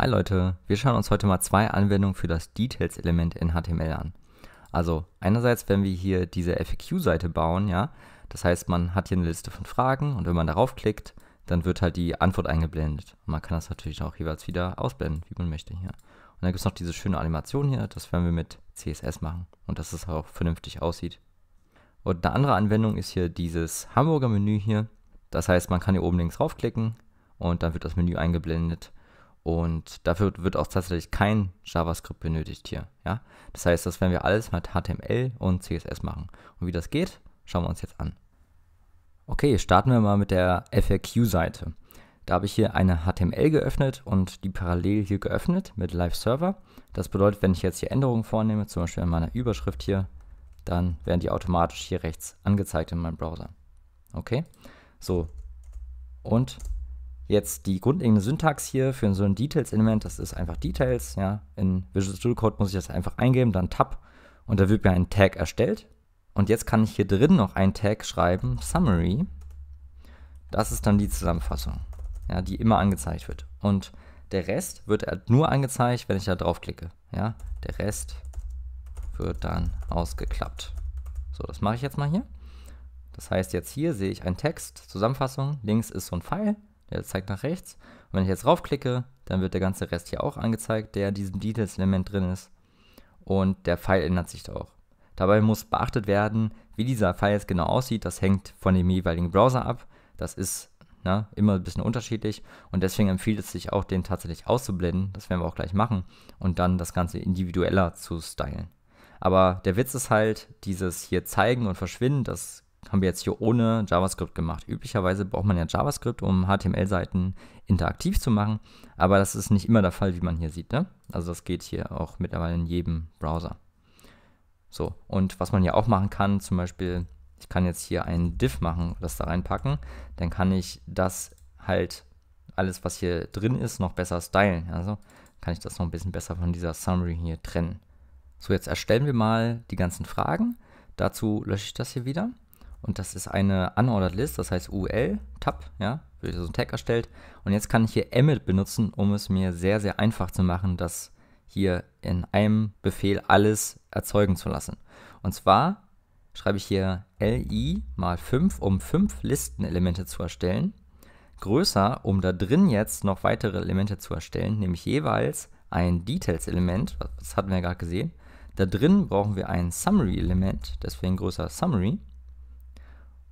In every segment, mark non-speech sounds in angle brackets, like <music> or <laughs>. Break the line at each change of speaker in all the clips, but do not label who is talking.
Hi Leute, wir schauen uns heute mal zwei Anwendungen für das Details-Element in HTML an. Also einerseits, wenn wir hier diese FAQ-Seite bauen, ja, das heißt, man hat hier eine Liste von Fragen und wenn man darauf klickt, dann wird halt die Antwort eingeblendet. Und man kann das natürlich auch jeweils wieder ausblenden, wie man möchte hier. Und dann gibt es noch diese schöne Animation hier, das werden wir mit CSS machen und dass es auch vernünftig aussieht. Und eine andere Anwendung ist hier dieses Hamburger Menü hier. Das heißt, man kann hier oben links raufklicken und dann wird das Menü eingeblendet und dafür wird auch tatsächlich kein JavaScript benötigt hier. Ja? Das heißt, das werden wir alles mit HTML und CSS machen. Und wie das geht, schauen wir uns jetzt an. Okay, starten wir mal mit der FAQ-Seite. Da habe ich hier eine HTML geöffnet und die parallel hier geöffnet mit Live Server. Das bedeutet, wenn ich jetzt hier Änderungen vornehme, zum Beispiel in meiner Überschrift hier, dann werden die automatisch hier rechts angezeigt in meinem Browser. Okay, so. Und jetzt die grundlegende Syntax hier für so ein Details-Element, das ist einfach Details, ja. In Visual Studio Code muss ich das einfach eingeben, dann Tab und da wird mir ein Tag erstellt. Und jetzt kann ich hier drin noch einen Tag schreiben, Summary. Das ist dann die Zusammenfassung, ja, die immer angezeigt wird. Und der Rest wird halt nur angezeigt, wenn ich da draufklicke, ja. Der Rest wird dann ausgeklappt. So, das mache ich jetzt mal hier. Das heißt, jetzt hier sehe ich einen Text, Zusammenfassung, links ist so ein Pfeil der zeigt nach rechts. Und wenn ich jetzt raufklicke, dann wird der ganze Rest hier auch angezeigt, der in diesem Details-Element drin ist. Und der Pfeil ändert sich da auch. Dabei muss beachtet werden, wie dieser Pfeil jetzt genau aussieht. Das hängt von dem jeweiligen Browser ab. Das ist na, ne, immer ein bisschen unterschiedlich. Und deswegen empfiehlt es sich auch, den tatsächlich auszublenden. Das werden wir auch gleich machen. Und dann das Ganze individueller zu stylen. Aber der Witz ist halt, dieses hier zeigen und verschwinden, das haben wir jetzt hier ohne JavaScript gemacht. Üblicherweise braucht man ja JavaScript, um HTML-Seiten interaktiv zu machen, aber das ist nicht immer der Fall, wie man hier sieht. Ne? Also das geht hier auch mittlerweile in jedem Browser. So, und was man hier auch machen kann, zum Beispiel, ich kann jetzt hier einen Div machen, das da reinpacken, dann kann ich das halt alles, was hier drin ist, noch besser stylen. Also kann ich das noch ein bisschen besser von dieser Summary hier trennen. So, jetzt erstellen wir mal die ganzen Fragen. Dazu lösche ich das hier wieder. Und das ist eine Unordered List, das heißt UL, Tab, ja, wird so ein Tag erstellt. Und jetzt kann ich hier Emmet benutzen, um es mir sehr, sehr einfach zu machen, das hier in einem Befehl alles erzeugen zu lassen. Und zwar schreibe ich hier li mal 5, um 5 Listenelemente zu erstellen. Größer, um da drin jetzt noch weitere Elemente zu erstellen, nämlich jeweils ein Details-Element, das hatten wir ja gerade gesehen. Da drin brauchen wir ein Summary-Element, deswegen größer Summary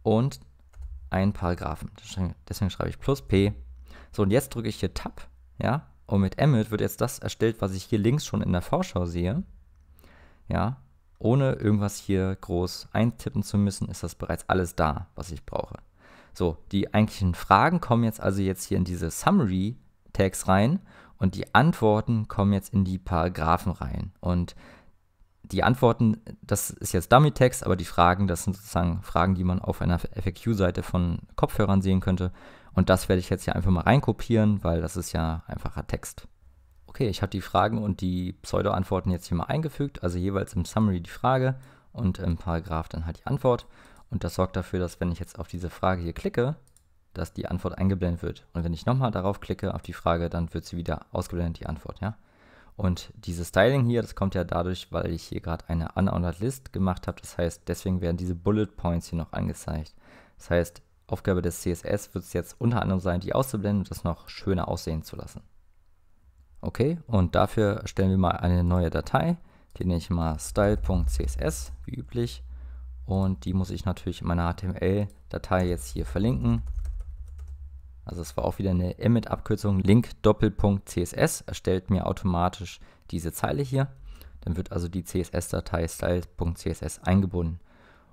und ein Paragraphen. Deswegen schreibe ich plus P. So, und jetzt drücke ich hier Tab, ja, und mit Emmet wird jetzt das erstellt, was ich hier links schon in der Vorschau sehe. Ja, ohne irgendwas hier groß eintippen zu müssen, ist das bereits alles da, was ich brauche. So, die eigentlichen Fragen kommen jetzt also jetzt hier in diese Summary-Tags rein und die Antworten kommen jetzt in die Paragraphen rein. Und die Antworten, das ist jetzt Dummy-Text, aber die Fragen, das sind sozusagen Fragen, die man auf einer FAQ-Seite von Kopfhörern sehen könnte. Und das werde ich jetzt hier einfach mal reinkopieren, weil das ist ja einfacher Text. Okay, ich habe die Fragen und die Pseudo-Antworten jetzt hier mal eingefügt, also jeweils im Summary die Frage und im Paragraph dann halt die Antwort. Und das sorgt dafür, dass wenn ich jetzt auf diese Frage hier klicke, dass die Antwort eingeblendet wird. Und wenn ich nochmal darauf klicke, auf die Frage, dann wird sie wieder ausgeblendet, die Antwort, ja. Und dieses Styling hier, das kommt ja dadurch, weil ich hier gerade eine Unordered List gemacht habe. Das heißt, deswegen werden diese Bullet Points hier noch angezeigt. Das heißt, Aufgabe des CSS wird es jetzt unter anderem sein, die auszublenden und das noch schöner aussehen zu lassen. Okay, und dafür stellen wir mal eine neue Datei. Die nenne ich mal style.css, wie üblich. Und die muss ich natürlich in meiner HTML-Datei jetzt hier verlinken. Also es war auch wieder eine Emit-Abkürzung link Doppelpunkt CSS, erstellt mir automatisch diese Zeile hier. Dann wird also die CSS-Datei style.css eingebunden.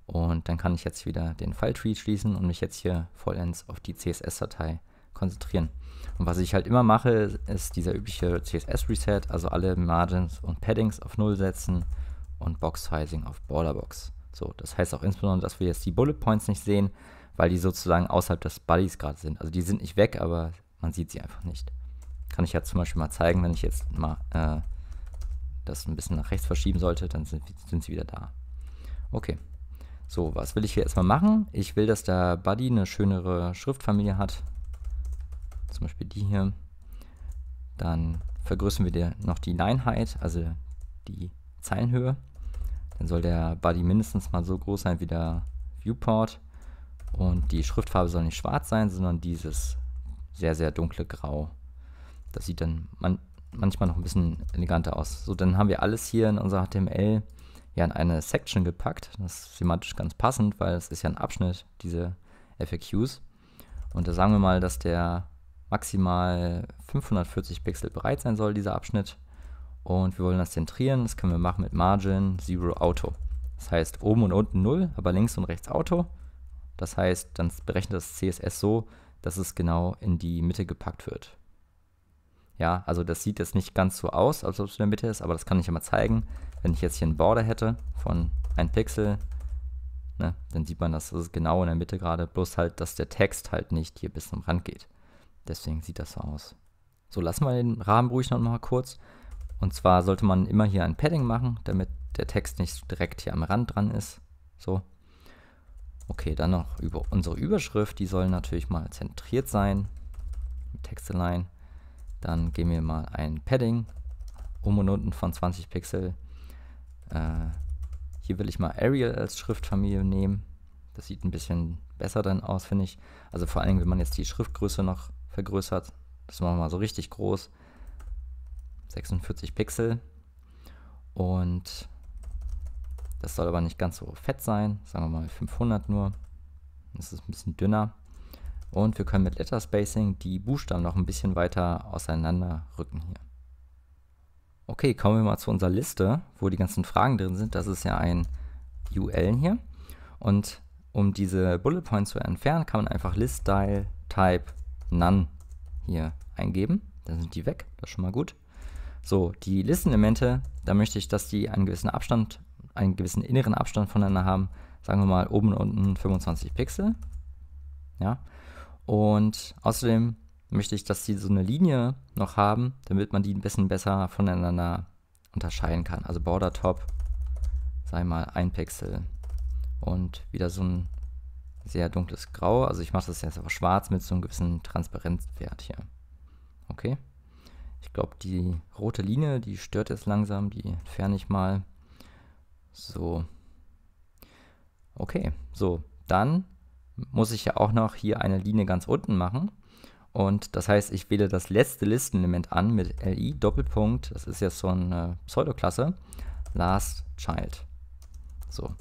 Und dann kann ich jetzt wieder den File-Tree schließen und mich jetzt hier vollends auf die CSS-Datei konzentrieren. Und was ich halt immer mache, ist dieser übliche CSS-Reset, also alle Margins und Paddings auf Null setzen und Box-Sizing auf Borderbox. So, das heißt auch insbesondere, dass wir jetzt die Bullet Points nicht sehen, weil die sozusagen außerhalb des Buddies gerade sind. Also die sind nicht weg, aber man sieht sie einfach nicht. Kann ich ja zum Beispiel mal zeigen, wenn ich jetzt mal äh, das ein bisschen nach rechts verschieben sollte, dann sind, sind sie wieder da. Okay. So, was will ich hier erstmal machen? Ich will, dass der Buddy eine schönere Schriftfamilie hat. Zum Beispiel die hier. Dann vergrößern wir dir noch die Line-Height, also die Zeilenhöhe. Dann soll der Buddy mindestens mal so groß sein wie der Viewport. Und die Schriftfarbe soll nicht schwarz sein, sondern dieses sehr, sehr dunkle Grau. Das sieht dann man manchmal noch ein bisschen eleganter aus. So, dann haben wir alles hier in unserer HTML ja in eine Section gepackt. Das ist semantisch ganz passend, weil es ist ja ein Abschnitt, diese FAQs. Und da sagen wir mal, dass der maximal 540 Pixel bereit sein soll, dieser Abschnitt. Und wir wollen das zentrieren. Das können wir machen mit Margin Zero Auto. Das heißt oben und unten 0, aber links und rechts Auto. Das heißt, dann berechnet das CSS so, dass es genau in die Mitte gepackt wird. Ja, also das sieht jetzt nicht ganz so aus, als ob es in der Mitte ist, aber das kann ich ja mal zeigen. Wenn ich jetzt hier einen Border hätte von 1 Pixel, ne, dann sieht man, dass es genau in der Mitte gerade, bloß halt, dass der Text halt nicht hier bis zum Rand geht. Deswegen sieht das so aus. So, lassen wir den Rahmen ruhig noch mal kurz. Und zwar sollte man immer hier ein Padding machen, damit der Text nicht direkt hier am Rand dran ist. So, Okay, dann noch über unsere Überschrift. Die soll natürlich mal zentriert sein. Text Texteline. Dann geben wir mal ein Padding um und unten von 20 Pixel. Äh, hier will ich mal Arial als Schriftfamilie nehmen. Das sieht ein bisschen besser dann aus, finde ich. Also vor allem, wenn man jetzt die Schriftgröße noch vergrößert. Das machen wir mal so richtig groß. 46 Pixel. Und das soll aber nicht ganz so fett sein, sagen wir mal 500 nur. Das ist ein bisschen dünner. Und wir können mit Letter Spacing die Buchstaben noch ein bisschen weiter auseinander rücken hier. Okay, kommen wir mal zu unserer Liste, wo die ganzen Fragen drin sind. Das ist ja ein UL hier. Und um diese Bullet Points zu entfernen, kann man einfach List Style Type None hier eingeben. Dann sind die weg, das ist schon mal gut. So, die Listenelemente, da möchte ich, dass die einen gewissen Abstand einen gewissen inneren Abstand voneinander haben, sagen wir mal oben und unten 25 Pixel. Ja. Und außerdem möchte ich, dass sie so eine Linie noch haben, damit man die ein bisschen besser voneinander unterscheiden kann. Also Border Top, sei mal ein Pixel und wieder so ein sehr dunkles Grau. Also ich mache das jetzt aber schwarz mit so einem gewissen Transparenzwert hier. Okay. Ich glaube, die rote Linie, die stört jetzt langsam, die entferne ich mal. So. Okay, so. Dann muss ich ja auch noch hier eine Linie ganz unten machen. Und das heißt, ich wähle das letzte Listenelement an mit li Doppelpunkt, das ist jetzt so eine Pseudoklasse, last child. So,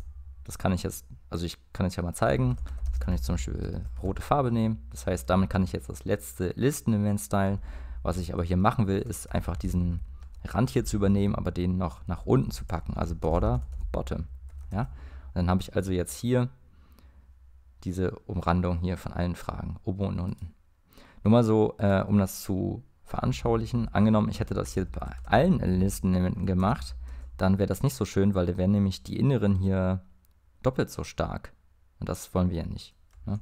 das kann ich jetzt, also ich kann es ja mal zeigen. Das kann ich zum Beispiel rote Farbe nehmen. Das heißt, damit kann ich jetzt das letzte Listenelement stylen. Was ich aber hier machen will, ist einfach diesen Rand hier zu übernehmen, aber den noch nach unten zu packen. Also Border Bottom. Ja? Und dann habe ich also jetzt hier diese Umrandung hier von allen Fragen, oben und unten. Nur mal so, äh, um das zu veranschaulichen, angenommen, ich hätte das hier bei allen Listenelementen gemacht, dann wäre das nicht so schön, weil da wären nämlich die inneren hier doppelt so stark. Und das wollen wir ja nicht. Ne?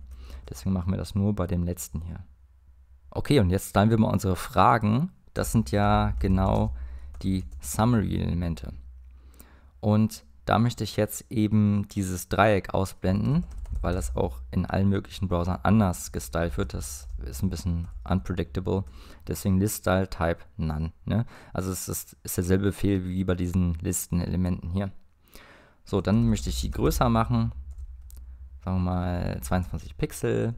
Deswegen machen wir das nur bei dem letzten hier. Okay, und jetzt teilen wir mal unsere Fragen. Das sind ja genau die Summary-Elemente. Und da möchte ich jetzt eben dieses Dreieck ausblenden, weil das auch in allen möglichen Browsern anders gestylt wird. Das ist ein bisschen unpredictable. Deswegen list style type none. Ne? Also es ist, ist derselbe Befehl wie bei diesen Listenelementen hier. So, dann möchte ich die größer machen. Sagen wir mal 22 Pixel.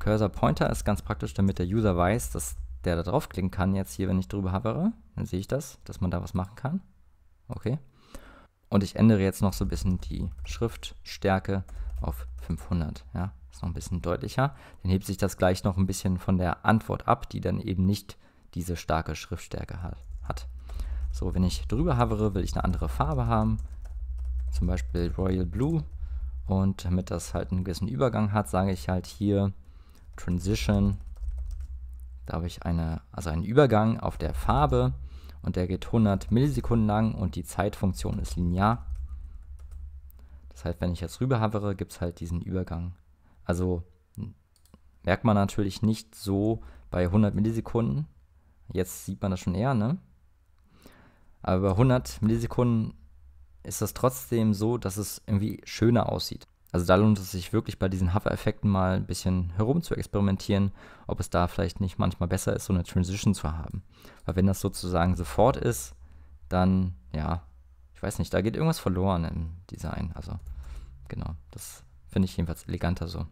Cursor Pointer ist ganz praktisch, damit der User weiß, dass der da draufklicken kann jetzt hier, wenn ich drüber habere. Dann sehe ich das, dass man da was machen kann. Okay, und ich ändere jetzt noch so ein bisschen die Schriftstärke auf 500. Ja, ist noch ein bisschen deutlicher. Dann hebt sich das gleich noch ein bisschen von der Antwort ab, die dann eben nicht diese starke Schriftstärke hat. hat. So, wenn ich drüber havere, will ich eine andere Farbe haben. Zum Beispiel Royal Blue. Und damit das halt einen gewissen Übergang hat, sage ich halt hier Transition. Da habe ich eine, also einen Übergang auf der Farbe und der geht 100 Millisekunden lang und die Zeitfunktion ist linear. Das heißt, wenn ich jetzt rüber havere, gibt es halt diesen Übergang. Also hm, merkt man natürlich nicht so bei 100 Millisekunden. Jetzt sieht man das schon eher, ne? Aber bei 100 Millisekunden ist das trotzdem so, dass es irgendwie schöner aussieht. Also da lohnt es sich wirklich bei diesen Hover-Effekten mal ein bisschen herum zu experimentieren, ob es da vielleicht nicht manchmal besser ist, so eine Transition zu haben. Weil wenn das sozusagen sofort ist, dann, ja, ich weiß nicht, da geht irgendwas verloren im Design. Also genau, das finde ich jedenfalls eleganter so.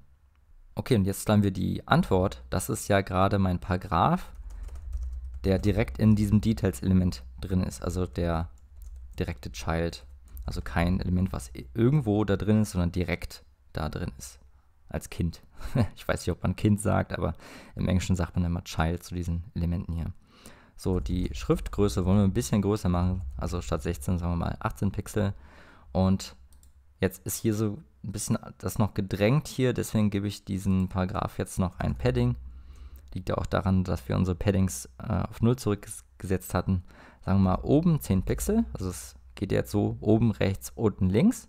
Okay, und jetzt haben wir die Antwort. Das ist ja gerade mein Paragraph, der direkt in diesem Details-Element drin ist, also der direkte Child also kein Element, was irgendwo da drin ist, sondern direkt da drin ist. Als Kind. <laughs> Ich weiß nicht, ob man Kind sagt, aber im Englischen sagt man immer Child zu diesen Elementen hier. So, die Schriftgröße wollen wir ein bisschen größer machen. Also statt 16 sagen wir mal 18 Pixel. Und jetzt ist hier so ein bisschen das noch gedrängt hier. Deswegen gebe ich diesen Paragraph jetzt noch ein Padding. Liegt ja auch daran, dass wir unsere Paddings äh, auf 0 zurückgesetzt hatten. Sagen wir mal oben 10 Pixel. Also das geht jetzt so oben rechts, unten links.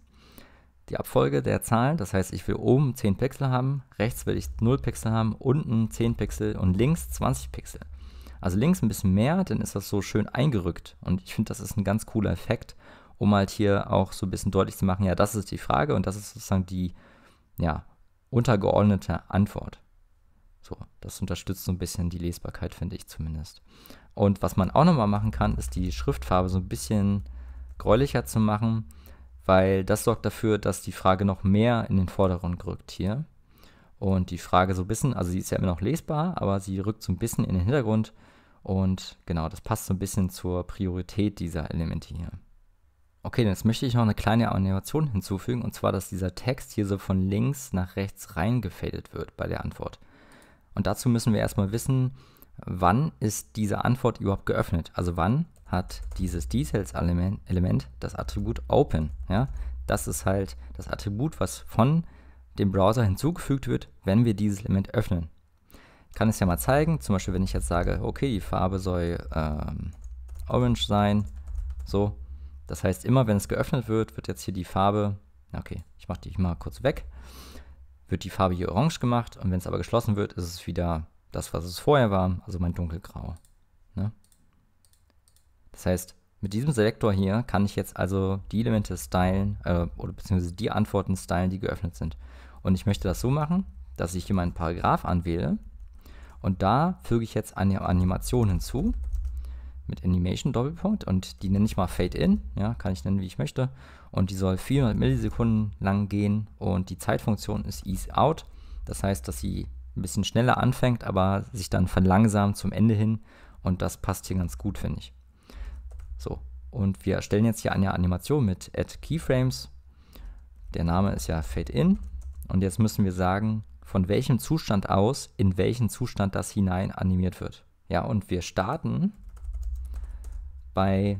Die Abfolge der Zahlen, das heißt, ich will oben 10 Pixel haben, rechts will ich 0 Pixel haben, unten 10 Pixel und links 20 Pixel. Also links ein bisschen mehr, dann ist das so schön eingerückt. Und ich finde, das ist ein ganz cooler Effekt, um halt hier auch so ein bisschen deutlich zu machen, ja, das ist die Frage und das ist sozusagen die, ja, untergeordnete Antwort. So, das unterstützt so ein bisschen die Lesbarkeit, finde ich zumindest. Und was man auch nochmal machen kann, ist die Schriftfarbe so ein bisschen gräulicher zu machen, weil das sorgt dafür, dass die Frage noch mehr in den Vordergrund rückt hier. Und die Frage so ein bisschen, also sie ist ja immer noch lesbar, aber sie rückt so ein bisschen in den Hintergrund. Und genau, das passt so ein bisschen zur Priorität dieser Elemente hier. Okay, jetzt möchte ich noch eine kleine Animation hinzufügen, und zwar, dass dieser Text hier so von links nach rechts reingefadet wird bei der Antwort. Und dazu müssen wir erstmal wissen, wann ist diese Antwort überhaupt geöffnet? Also wann hat dieses details element das Attribut Open. Ja? Das ist halt das Attribut, was von dem Browser hinzugefügt wird, wenn wir dieses Element öffnen. Ich kann es ja mal zeigen, zum Beispiel wenn ich jetzt sage, okay, die Farbe soll ähm, orange sein, so. Das heißt, immer wenn es geöffnet wird, wird jetzt hier die Farbe, okay, ich mache die mal kurz weg, wird die Farbe hier orange gemacht und wenn es aber geschlossen wird, ist es wieder das, was es vorher war, also mein dunkelgrau. Das heißt, mit diesem Selektor hier kann ich jetzt also die Elemente stylen äh, oder beziehungsweise die Antworten stylen, die geöffnet sind. Und ich möchte das so machen, dass ich hier meinen Paragraph anwähle und da füge ich jetzt eine Animation hinzu mit Animation Doppelpunkt und die nenne ich mal Fade In, ja, kann ich nennen, wie ich möchte. Und die soll 400 Millisekunden lang gehen und die Zeitfunktion ist Ease Out. Das heißt, dass sie ein bisschen schneller anfängt, aber sich dann verlangsamt zum Ende hin und das passt hier ganz gut, finde ich. So, und wir erstellen jetzt hier eine Animation mit Add Keyframes. Der Name ist ja Fade In. Und jetzt müssen wir sagen, von welchem Zustand aus, in welchen Zustand das hinein animiert wird. Ja, und wir starten bei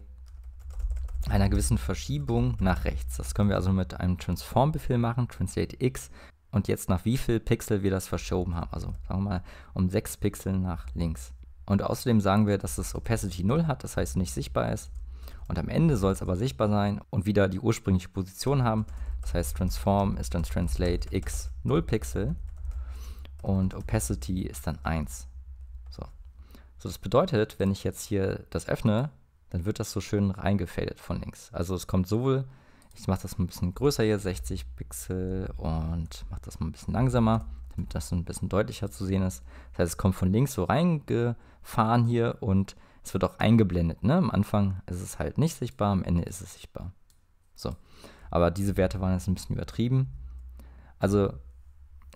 einer gewissen Verschiebung nach rechts. Das können wir also mit einem Transform-Befehl machen, Translate X. Und jetzt nach wie viel Pixel wir das verschoben haben. Also sagen wir mal um 6 Pixel nach links. Und außerdem sagen wir, dass es Opacity 0 hat, das heißt nicht sichtbar ist. Und am Ende soll es aber sichtbar sein und wieder die ursprüngliche Position haben. Das heißt, Transform ist dann Translate x 0 Pixel und Opacity ist dann 1. So. so, das bedeutet, wenn ich jetzt hier das öffne, dann wird das so schön reingefadet von links. Also es kommt sowohl, ich mache das mal ein bisschen größer hier, 60 Pixel und mache das mal ein bisschen langsamer das so ein bisschen deutlicher zu sehen ist. Das heißt, es kommt von links so reingefahren hier und es wird auch eingeblendet. Ne? Am Anfang ist es halt nicht sichtbar, am Ende ist es sichtbar. So, aber diese Werte waren jetzt ein bisschen übertrieben. Also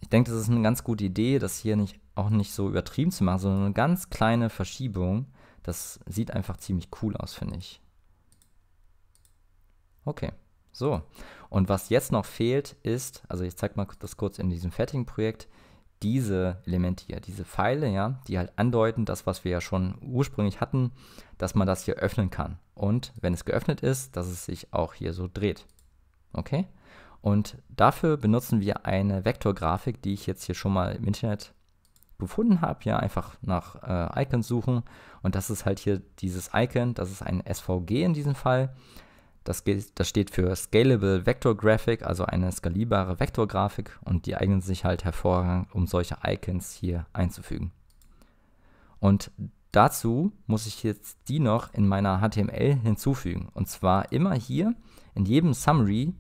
ich denke, das ist eine ganz gute Idee, das hier nicht, auch nicht so übertrieben zu machen, sondern eine ganz kleine Verschiebung. Das sieht einfach ziemlich cool aus, finde ich. Okay. So, und was jetzt noch fehlt, ist, also ich zeige mal das kurz in diesem fertigen projekt diese Elemente hier, diese Pfeile, ja, die halt andeuten, das, was wir ja schon ursprünglich hatten, dass man das hier öffnen kann. Und wenn es geöffnet ist, dass es sich auch hier so dreht. Okay? Und dafür benutzen wir eine Vektorgrafik, die ich jetzt hier schon mal im Internet gefunden habe. Ja, einfach nach äh, Icons suchen. Und das ist halt hier dieses Icon, das ist ein SVG in diesem Fall. Das, das steht für Scalable Vector Graphic, also eine skalierbare Vektorgrafik und die eignen sich halt hervorragend, um solche Icons hier einzufügen. Und dazu muss ich jetzt die noch in meiner HTML hinzufügen. Und zwar immer hier in jedem Summary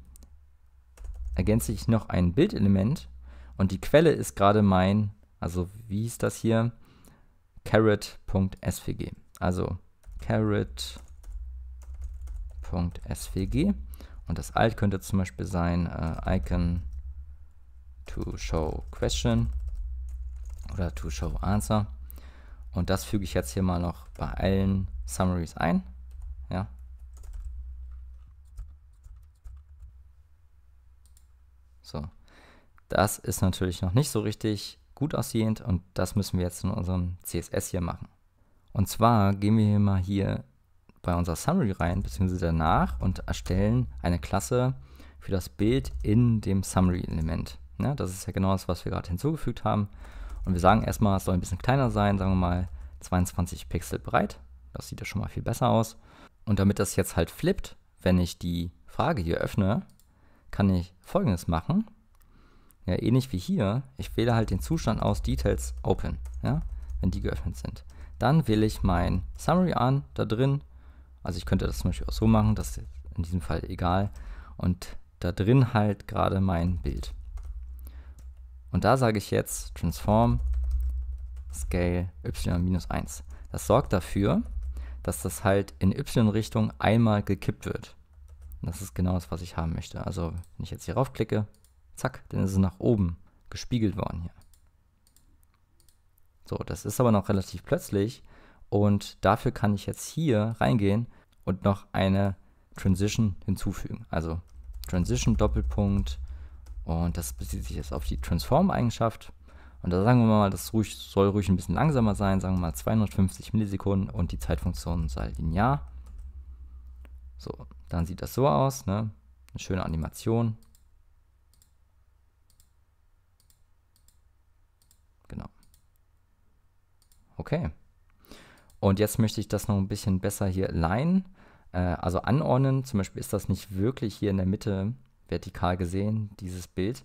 ergänze ich noch ein Bildelement und die Quelle ist gerade mein, also wie hieß das hier? carrot.svg. Also carrot.svg .svg und das Alt könnte zum Beispiel sein äh, Icon to show question oder to show answer und das füge ich jetzt hier mal noch bei allen Summaries ein. Ja. So, das ist natürlich noch nicht so richtig gut aussehend und das müssen wir jetzt in unserem CSS hier machen. Und zwar gehen wir hier mal hier bei unser Summary rein, beziehungsweise danach und erstellen eine Klasse für das Bild in dem Summary-Element. Ja, ne, das ist ja genau das, was wir gerade hinzugefügt haben. Und wir sagen erstmal, es soll ein bisschen kleiner sein, sagen wir mal 22 Pixel breit. Das sieht ja schon mal viel besser aus. Und damit das jetzt halt flippt, wenn ich die Frage hier öffne, kann ich folgendes machen. Ja, ähnlich wie hier, ich wähle halt den Zustand aus Details Open, ja, wenn die geöffnet sind. Dann wähle ich mein Summary an, da drin also ich könnte das zum Beispiel auch so machen, das ist in diesem Fall egal. Und da drin halt gerade mein Bild. Und da sage ich jetzt Transform Scale y-1. Das sorgt dafür, dass das halt in y-Richtung einmal gekippt wird. Und das ist genau das, was ich haben möchte. Also wenn ich jetzt hier raufklicke, zack, dann ist es nach oben gespiegelt worden hier. So, das ist aber noch relativ plötzlich. Und dafür kann ich jetzt hier reingehen und noch eine Transition hinzufügen. Also Transition Doppelpunkt und das bezieht sich jetzt auf die Transform-Eigenschaft. Und da sagen wir mal, das ruhig, soll ruhig ein bisschen langsamer sein, sagen wir mal 250 Millisekunden und die Zeitfunktion sei linear. So, dann sieht das so aus, ne? Eine schöne Animation. Genau. Okay. Und jetzt möchte ich das noch ein bisschen besser hier leihen, äh, also anordnen. Zum Beispiel ist das nicht wirklich hier in der Mitte vertikal gesehen, dieses Bild.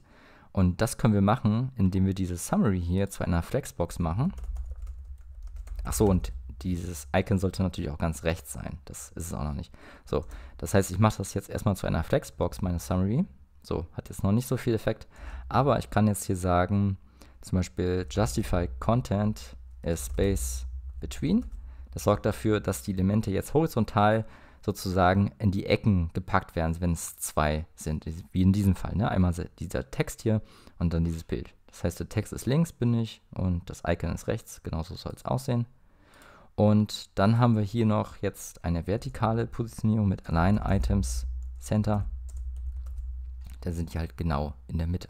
Und das können wir machen, indem wir diese Summary hier zu einer Flexbox machen. Achso, und dieses Icon sollte natürlich auch ganz rechts sein. Das ist es auch noch nicht. So, das heißt, ich mache das jetzt erstmal zu einer Flexbox, meine Summary. So, hat jetzt noch nicht so viel Effekt. Aber ich kann jetzt hier sagen, zum Beispiel justify content is space between. Das sorgt dafür, dass die Elemente jetzt horizontal sozusagen in die Ecken gepackt werden, wenn es zwei sind, wie in diesem Fall. Ne? Einmal dieser Text hier und dann dieses Bild. Das heißt, der Text ist links, bin ich, und das Icon ist rechts. Genauso soll es aussehen. Und dann haben wir hier noch jetzt eine vertikale Positionierung mit Align Items Center. Da sind die halt genau in der Mitte.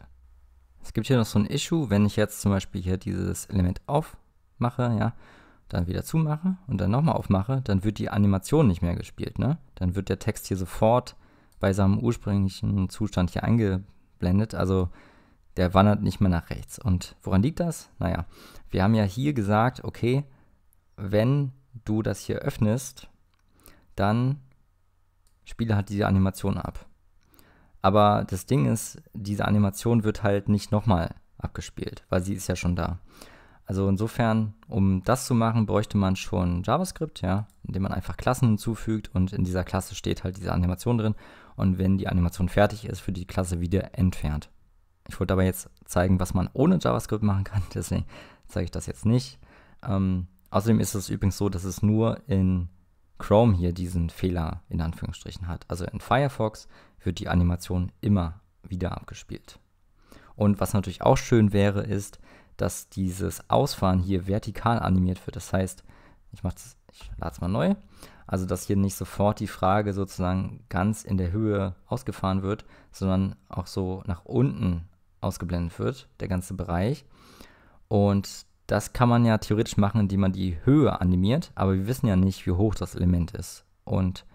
Es gibt hier noch so ein Issue, wenn ich jetzt zum Beispiel hier dieses Element aufmache, ja, dann wieder zumache und dann nochmal aufmache, dann wird die Animation nicht mehr gespielt. Ne? Dann wird der Text hier sofort bei seinem ursprünglichen Zustand hier eingeblendet. Also der wandert nicht mehr nach rechts. Und woran liegt das? Naja, wir haben ja hier gesagt, okay, wenn du das hier öffnest, dann spiele halt diese Animation ab. Aber das Ding ist, diese Animation wird halt nicht nochmal abgespielt, weil sie ist ja schon da. Also insofern, um das zu machen, bräuchte man schon JavaScript, ja, indem man einfach Klassen hinzufügt und in dieser Klasse steht halt diese Animation drin und wenn die Animation fertig ist, wird die Klasse wieder entfernt. Ich wollte aber jetzt zeigen, was man ohne JavaScript machen kann, <laughs> deswegen zeige ich das jetzt nicht. Ähm, außerdem ist es übrigens so, dass es nur in Chrome hier diesen Fehler in Anführungsstrichen hat. Also in Firefox wird die Animation immer wieder abgespielt. Und was natürlich auch schön wäre, ist, dass dieses Ausfahren hier vertikal animiert wird. Das heißt, ich ich lade es mal neu. Also, dass hier nicht sofort die Frage sozusagen ganz in der Höhe ausgefahren wird, sondern auch so nach unten ausgeblendet wird, der ganze Bereich. Und das kann man ja theoretisch machen, indem man die Höhe animiert, aber wir wissen ja nicht, wie hoch das Element ist. Und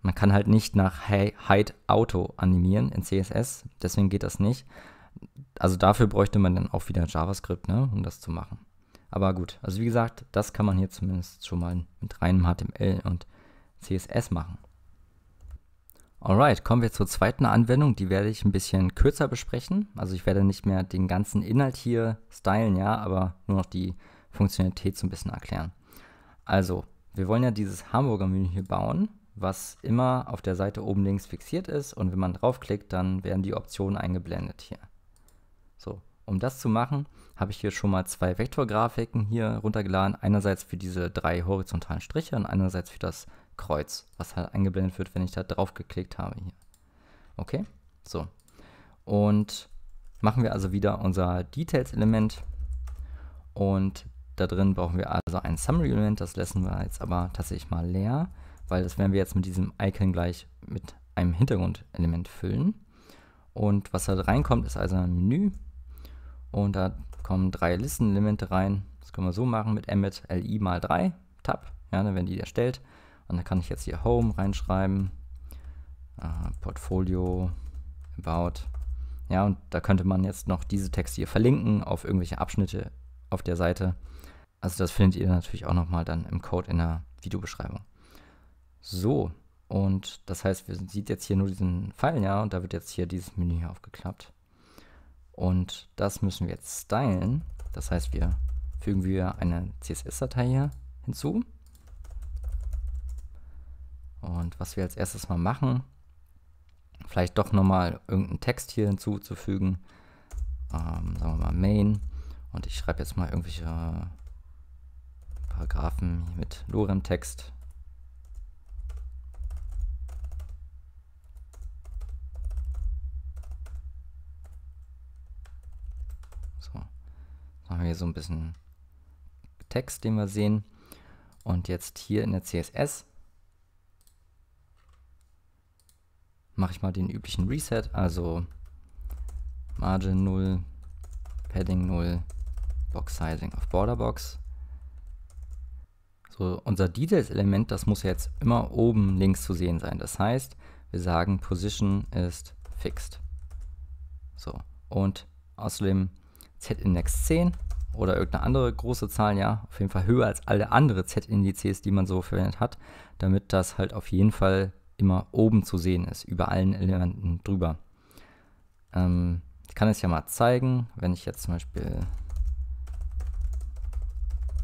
man kann halt nicht nach Height Auto animieren in CSS, deswegen geht das nicht also dafür bräuchte man dann auch wieder JavaScript, ne, um das zu machen. Aber gut, also wie gesagt, das kann man hier zumindest schon mal mit reinem HTML und CSS machen. Alright, kommen wir zur zweiten Anwendung, die werde ich ein bisschen kürzer besprechen. Also ich werde nicht mehr den ganzen Inhalt hier stylen, ja, aber nur noch die Funktionalität so ein bisschen erklären. Also, wir wollen ja dieses Hamburger Menü hier bauen, was immer auf der Seite oben links fixiert ist und wenn man draufklickt, dann werden die Optionen eingeblendet hier. So, um das zu machen, habe ich hier schon mal zwei Vektorgrafiken hier runtergeladen. Einerseits für diese drei horizontalen Striche und einerseits für das Kreuz, was halt eingeblendet wird, wenn ich da drauf geklickt habe hier. Okay, so. Und machen wir also wieder unser Details-Element und da drin brauchen wir also ein Summary-Element, das lassen wir jetzt aber tatsächlich mal leer, weil das werden wir jetzt mit diesem Icon gleich mit einem Hintergrund-Element füllen. Und was da reinkommt, ist also ein Menü, und da kommen drei Listenelemente rein. Das können wir so machen mit emmet li mal 3 tab. Ja, dann werden die erstellt. Und dann kann ich jetzt hier Home reinschreiben. Äh, Portfolio, About. Ja, und da könnte man jetzt noch diese Texte hier verlinken auf irgendwelche Abschnitte auf der Seite. Also das findet ihr natürlich auch nochmal dann im Code in der Videobeschreibung. So, und das heißt, wir sieht jetzt hier nur diesen Pfeil, ja, und da wird jetzt hier dieses Menü hier aufgeklappt. Und das müssen wir jetzt stylen. Das heißt, wir fügen wir eine CSS-Datei hier hinzu. Und was wir als erstes mal machen, vielleicht doch nochmal irgendeinen Text hier hinzuzufügen. Ähm, sagen wir mal Main. Und ich schreibe jetzt mal irgendwelche Paragraphen mit Lorem-Text So, machen wir hier so ein bisschen Text, den wir sehen. Und jetzt hier in der CSS mache ich mal den üblichen Reset, also Margin 0, Padding 0, Box Sizing auf Border Box. So, unser Details-Element, das muss jetzt immer oben links zu sehen sein. Das heißt, wir sagen Position ist fixed. So, und außerdem Z-Index 10 oder irgendeine andere große Zahl, ja, auf jeden Fall höher als alle anderen Z-Indizes, die man so verwendet hat, damit das halt auf jeden Fall immer oben zu sehen ist, über allen Elementen drüber. Ähm, ich kann es ja mal zeigen, wenn ich jetzt zum Beispiel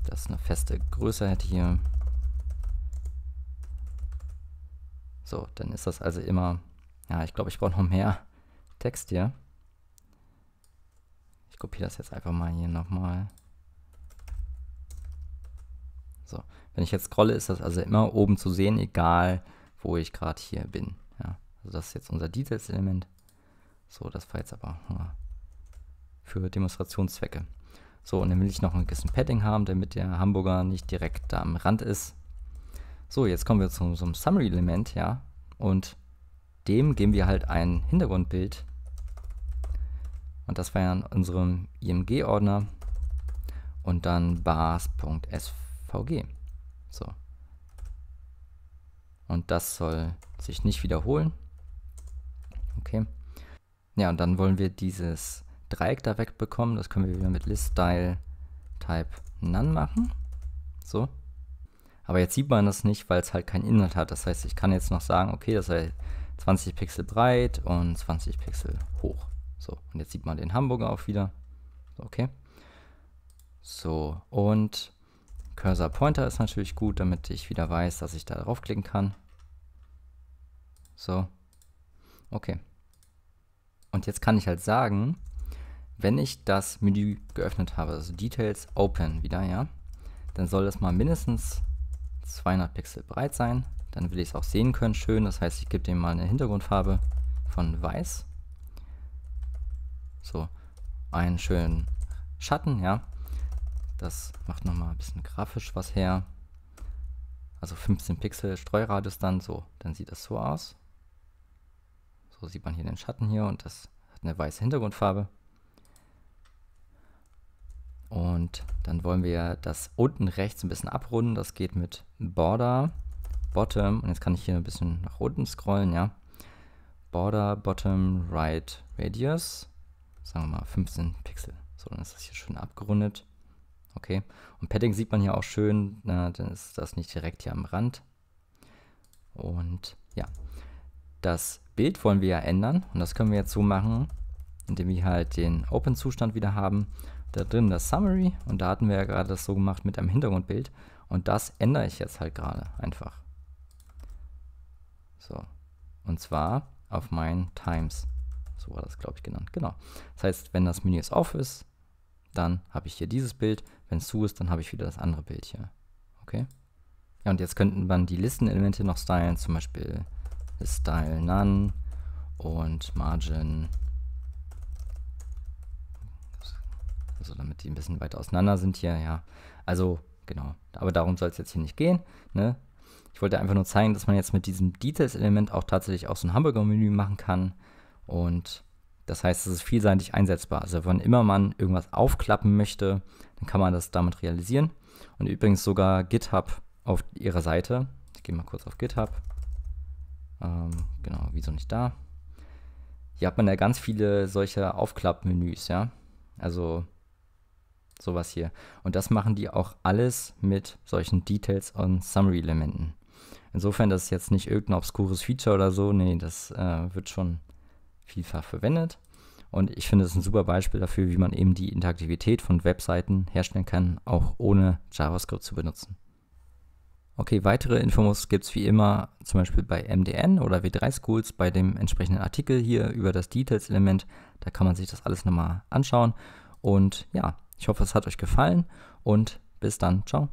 das eine feste Größe hätte hier. So, dann ist das also immer, ja, ich glaube, ich brauche noch mehr Text hier. Ich kopiere das jetzt einfach mal hier nochmal. So, wenn ich jetzt scrolle, ist das also immer oben zu sehen, egal wo ich gerade hier bin. Ja, also das ist jetzt unser Details-Element. So, das war jetzt aber für Demonstrationszwecke. So, und dann will ich noch ein bisschen Padding haben, damit der Hamburger nicht direkt da am Rand ist. So, jetzt kommen wir zu unserem Summary-Element, ja. Und dem geben wir halt ein Hintergrundbild und das war ja in unserem IMG-Ordner. Und dann bars.svg. So. Und das soll sich nicht wiederholen. Okay. Ja, und dann wollen wir dieses Dreieck da wegbekommen. Das können wir wieder mit list-style type none machen. So. Aber jetzt sieht man das nicht, weil es halt keinen Inhalt hat. Das heißt, ich kann jetzt noch sagen, okay, das sei 20 Pixel breit und 20 Pixel hoch. So, und jetzt sieht man den Hamburger auch wieder. Okay. So, und Cursor Pointer ist natürlich gut, damit ich wieder weiß, dass ich da draufklicken kann. So. Okay. Und jetzt kann ich halt sagen, wenn ich das Menü geöffnet habe, also Details Open wieder, ja, dann soll das mal mindestens 200 Pixel breit sein. Dann will ich es auch sehen können, schön. Das heißt, ich gebe dem mal eine Hintergrundfarbe von weiß. So, einen schönen Schatten, ja. Das macht nochmal ein bisschen grafisch was her. Also 15 Pixel Streuradius dann, so, dann sieht das so aus. So sieht man hier den Schatten hier und das hat eine weiße Hintergrundfarbe. Und dann wollen wir das unten rechts ein bisschen abrunden. Das geht mit Border, Bottom. Und jetzt kann ich hier ein bisschen nach unten scrollen, ja. Border, Bottom, Right, Radius sagen wir mal 15 Pixel. So, dann ist das hier schön abgerundet. Okay. Und Padding sieht man hier auch schön, na, ne, dann ist das nicht direkt hier am Rand. Und ja, das Bild wollen wir ja ändern und das können wir jetzt so machen, indem wir halt den Open-Zustand wieder haben. Da drin das Summary und da hatten wir ja gerade das so gemacht mit einem Hintergrundbild und das ändere ich jetzt halt gerade einfach. So, und zwar auf mein Times. So war das, glaube ich, genannt. Genau. Das heißt, wenn das Menü jetzt auf ist, dann habe ich hier dieses Bild. Wenn es zu ist, dann habe ich wieder das andere Bild hier. Okay? Ja, und jetzt könnten man die Listenelemente noch stylen, zum Beispiel Style None und Margin. Also damit die ein bisschen weiter auseinander sind hier, ja. Also, genau. Aber darum soll es jetzt hier nicht gehen. Ne? Ich wollte einfach nur zeigen, dass man jetzt mit diesem Details-Element auch tatsächlich auch so ein Hamburger-Menü machen kann. Und das heißt, es ist vielseitig einsetzbar. Also wann immer man irgendwas aufklappen möchte, dann kann man das damit realisieren. Und übrigens sogar GitHub auf ihrer Seite. Ich gehe mal kurz auf GitHub. Ähm, genau, wieso nicht da? Hier hat man ja ganz viele solche Aufklappmenüs, ja. Also sowas hier. Und das machen die auch alles mit solchen Details und Summary-Elementen. Insofern, das ist jetzt nicht irgendein obskures Feature oder so. Nee, das äh, wird schon vielfach verwendet. Und ich finde es ein super Beispiel dafür, wie man eben die Interaktivität von Webseiten herstellen kann, auch ohne JavaScript zu benutzen. Okay, weitere Infos gibt es wie immer zum Beispiel bei MDN oder W3 Schools bei dem entsprechenden Artikel hier über das Details-Element. Da kann man sich das alles nochmal anschauen. Und ja, ich hoffe, es hat euch gefallen und bis dann. Ciao.